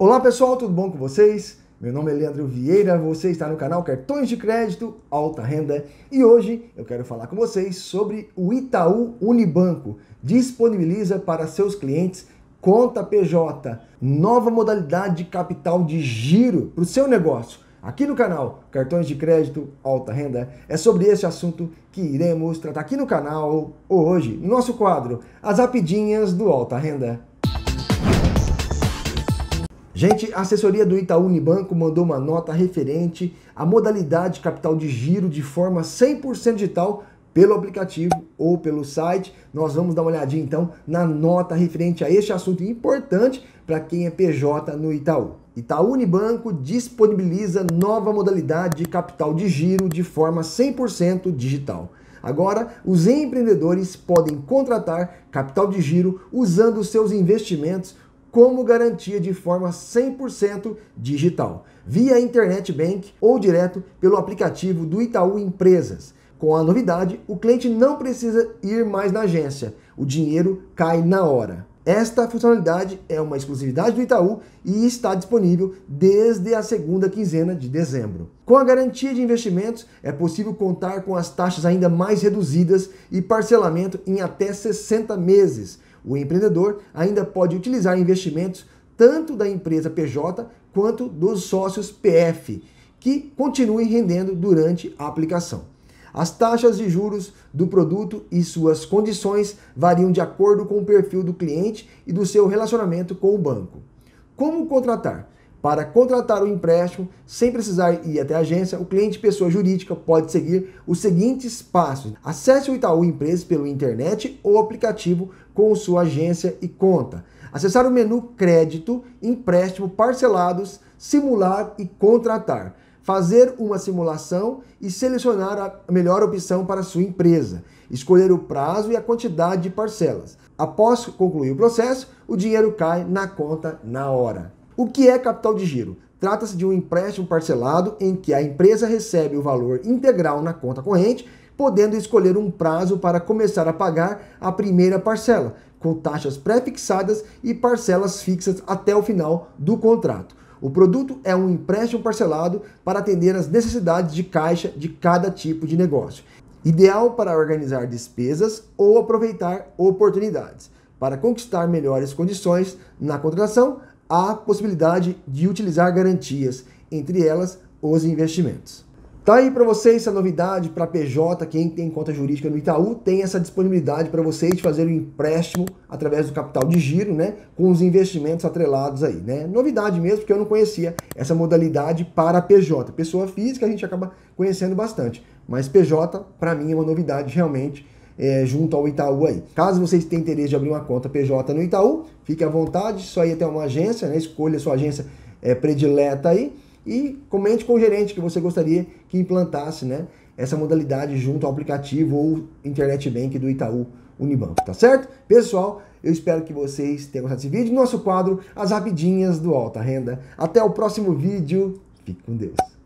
Olá pessoal, tudo bom com vocês? Meu nome é Leandro Vieira, você está no canal Cartões de Crédito Alta Renda e hoje eu quero falar com vocês sobre o Itaú Unibanco. Disponibiliza para seus clientes conta PJ, nova modalidade de capital de giro para o seu negócio. Aqui no canal Cartões de Crédito Alta Renda é sobre esse assunto que iremos tratar aqui no canal hoje, no nosso quadro As Rapidinhas do Alta Renda. Gente, a assessoria do Itaú Unibanco mandou uma nota referente à modalidade capital de giro de forma 100% digital pelo aplicativo ou pelo site. Nós vamos dar uma olhadinha então na nota referente a este assunto importante para quem é PJ no Itaú. Itaú Unibanco disponibiliza nova modalidade de capital de giro de forma 100% digital. Agora, os empreendedores podem contratar capital de giro usando seus investimentos como garantia de forma 100% digital, via Internet Bank ou direto pelo aplicativo do Itaú Empresas. Com a novidade, o cliente não precisa ir mais na agência, o dinheiro cai na hora. Esta funcionalidade é uma exclusividade do Itaú e está disponível desde a segunda quinzena de dezembro. Com a garantia de investimentos, é possível contar com as taxas ainda mais reduzidas e parcelamento em até 60 meses o empreendedor ainda pode utilizar investimentos tanto da empresa PJ quanto dos sócios PF, que continuem rendendo durante a aplicação. As taxas de juros do produto e suas condições variam de acordo com o perfil do cliente e do seu relacionamento com o banco. Como contratar? Para contratar o um empréstimo, sem precisar ir até a agência, o cliente pessoa jurídica pode seguir os seguintes passos. Acesse o Itaú Empresa pelo internet ou aplicativo com sua agência e conta. Acessar o menu Crédito, Empréstimo Parcelados, Simular e Contratar. Fazer uma simulação e selecionar a melhor opção para sua empresa. Escolher o prazo e a quantidade de parcelas. Após concluir o processo, o dinheiro cai na conta na hora. O que é capital de giro? Trata-se de um empréstimo parcelado em que a empresa recebe o valor integral na conta corrente, podendo escolher um prazo para começar a pagar a primeira parcela, com taxas pré-fixadas e parcelas fixas até o final do contrato. O produto é um empréstimo parcelado para atender às necessidades de caixa de cada tipo de negócio, ideal para organizar despesas ou aproveitar oportunidades. Para conquistar melhores condições na contratação, a possibilidade de utilizar garantias, entre elas os investimentos. Tá aí para vocês essa novidade para PJ, quem tem conta jurídica no Itaú, tem essa disponibilidade para vocês de fazer o um empréstimo através do capital de giro, né, com os investimentos atrelados aí, né? Novidade mesmo, porque eu não conhecia essa modalidade para PJ. Pessoa física a gente acaba conhecendo bastante, mas PJ para mim é uma novidade realmente é, junto ao Itaú aí. Caso vocês tenham interesse de abrir uma conta PJ no Itaú, fique à vontade, só ir até uma agência, né? escolha a sua agência é, predileta aí e comente com o gerente que você gostaria que implantasse né, essa modalidade junto ao aplicativo ou internet bank do Itaú Unibanco, tá certo? Pessoal, eu espero que vocês tenham gostado desse vídeo. Nosso quadro, as rapidinhas do Alta Renda. Até o próximo vídeo. Fique com Deus.